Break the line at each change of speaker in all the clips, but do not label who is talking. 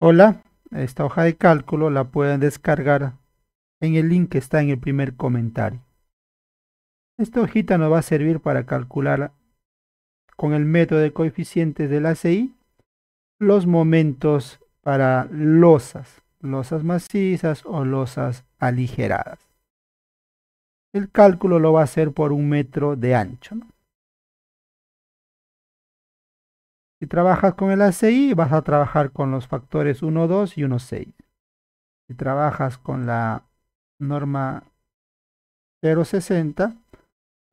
Hola, esta hoja de cálculo la pueden descargar en el link que está en el primer comentario. Esta hojita nos va a servir para calcular con el método de coeficientes de la CI los momentos para losas, losas macizas o losas aligeradas. El cálculo lo va a hacer por un metro de ancho. Si trabajas con el ACI, vas a trabajar con los factores 1, 2 y 1, 6. Si trabajas con la norma 060,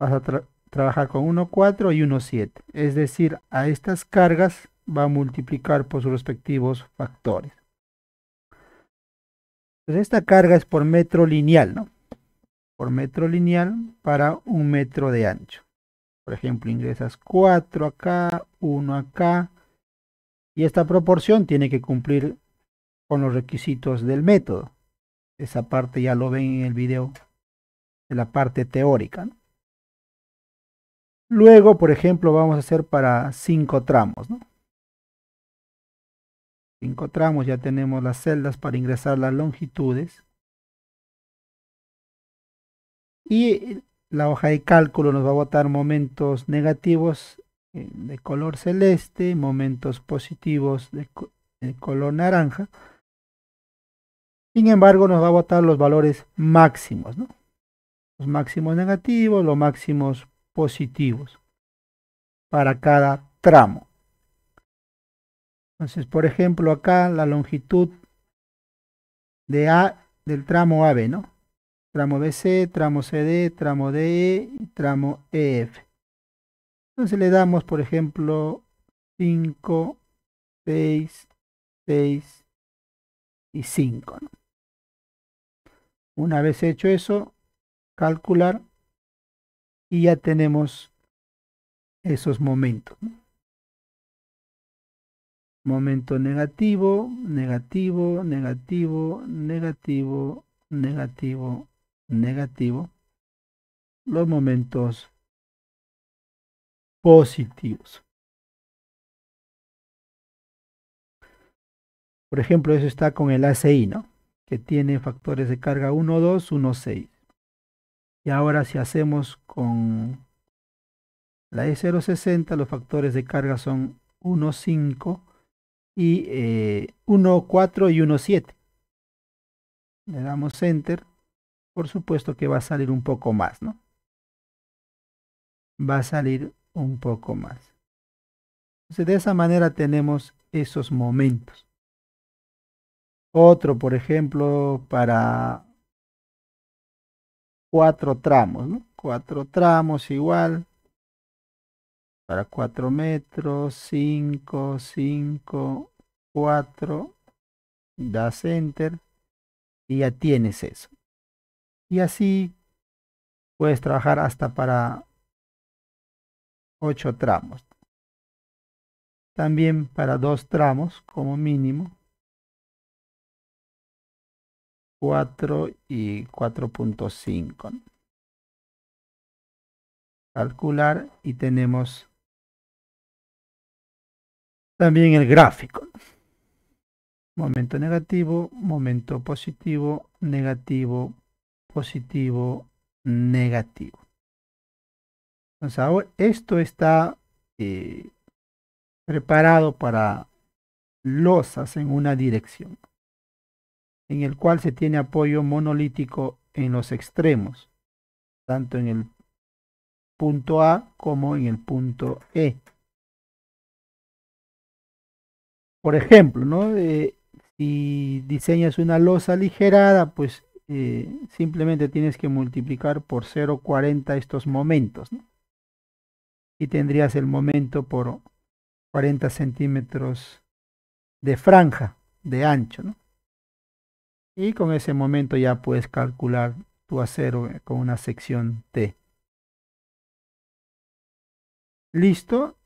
vas a trabajar con 1, 4 y 1, 7. Es decir, a estas cargas va a multiplicar por sus respectivos factores. esta carga es por metro lineal, ¿no? Por metro lineal para un metro de ancho. Por ejemplo, ingresas 4 acá, 1 acá. Y esta proporción tiene que cumplir con los requisitos del método. Esa parte ya lo ven en el video de la parte teórica. Luego, por ejemplo, vamos a hacer para 5 tramos. 5 tramos, ya tenemos las celdas para ingresar las longitudes. Y la hoja de cálculo nos va a botar momentos negativos eh, de color celeste, momentos positivos de, color naranja. Sin embargo, nos va a botar los valores máximos, ¿no? Los máximos negativos, los máximos positivos para cada tramo. Entonces, por ejemplo, acá la longitud de A del tramo AB, ¿no? tramo BC, tramo CD, tramo DE y tramo EF. Entonces le damos, por ejemplo, 5, 6,
6 y 5. ¿no? Una vez hecho eso, calcular y ya tenemos
esos momentos. Momento negativo, negativo, negativo, negativo, negativo, negativo, los momentos
positivos.
Por ejemplo, eso está con el ACI, ¿no? Que tiene factores de carga 1, 2, 1, 6. Y ahora si hacemos con la E060, los factores de carga son 1, 5 y 1, eh, 4 y 1, 7. Le damos Enter por supuesto que va a salir un poco más, ¿no? Va a salir un poco más. Entonces, de esa manera tenemos esos momentos. Otro, por ejemplo, para cuatro tramos, ¿no? Cuatro tramos igual. Para cuatro metros, cinco, cinco, cuatro. Das enter. Y ya tienes eso. Y así puedes trabajar hasta para
8 tramos. También para 2 tramos como mínimo. 4 y 4.5. Calcular
y tenemos también el gráfico. Momento negativo, momento positivo, negativo, positivo, negativo. Entonces, ahora esto está eh, preparado para losas en una dirección, en el cual se tiene apoyo monolítico en los extremos, tanto en el punto A como en el punto E. Por ejemplo, ¿no? Eh, si diseñas una losa aligerada, pues eh, simplemente tienes que multiplicar por 0,40 estos momentos. Y tendrías el momento por 40 centímetros de franja de ancho. Y con ese momento ya puedes calcular tu acero eh, con una sección T.
Listo,